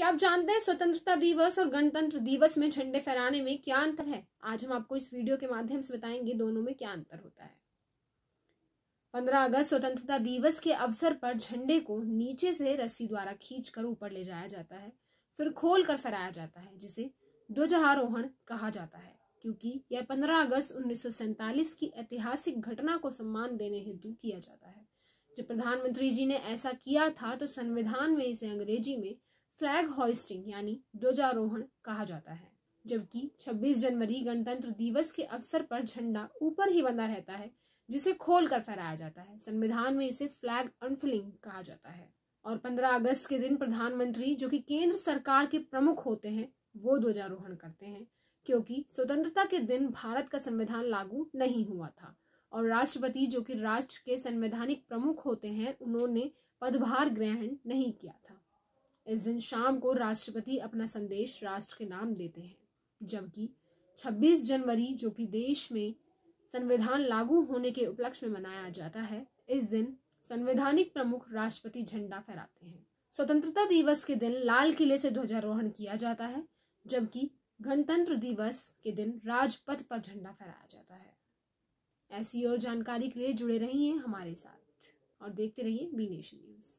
क्या आप जानते हैं स्वतंत्रता दिवस और गणतंत्र दिवस में झंडे फहराने में क्या अंतर है आज हम आपको इस वीडियो के माध्यम से बताएंगे दोनों में क्या अंतर होता है 15 अगस्त स्वतंत्रता दिवस के अवसर पर झंडे को नीचे से रस्सी द्वारा खींचकर ऊपर ले जाया जाता है फिर खोल कर फहराया जाता है जिसे ध्वजारोहण कहा जाता है क्योंकि यह 15 अगस्त उन्नीस की ऐतिहासिक घटना को सम्मान देने हेतु किया जाता है जब प्रधानमंत्री जी ने ऐसा किया था तो संविधान में इसे अंग्रेजी में फ्लैग हॉइस्टिंग यानी ध्वजारोहण कहा जाता है जबकि 26 जनवरी गणतंत्र दिवस के अवसर पर झंडा ऊपर ही बना रहता है जिसे खोल कर फहराया जाता है संविधान में इसे फ्लैग अनफिलिंग कहा जाता है और 15 अगस्त के दिन प्रधानमंत्री जो कि केंद्र सरकार के प्रमुख होते हैं वो ध्वजारोहण करते हैं क्योंकि स्वतंत्रता के दिन भारत का संविधान लागू नहीं हुआ था और राष्ट्रपति जो कि राष्ट्र के संवैधानिक प्रमुख होते हैं उन्होंने पदभार ग्रहण नहीं किया था इस दिन शाम को राष्ट्रपति अपना संदेश राष्ट्र के नाम देते हैं जबकि 26 जनवरी जो कि देश में संविधान लागू होने के उपलक्ष्य में मनाया जाता है इस दिन संवैधानिक प्रमुख राष्ट्रपति झंडा फहराते हैं स्वतंत्रता दिवस के दिन लाल किले से ध्वजारोहण किया जाता है जबकि गणतंत्र दिवस के दिन राजपथ पर झंडा फहराया जाता है ऐसी और जानकारी के लिए जुड़े रहिए हमारे साथ और देखते रहिए बी नेशन न्यूज़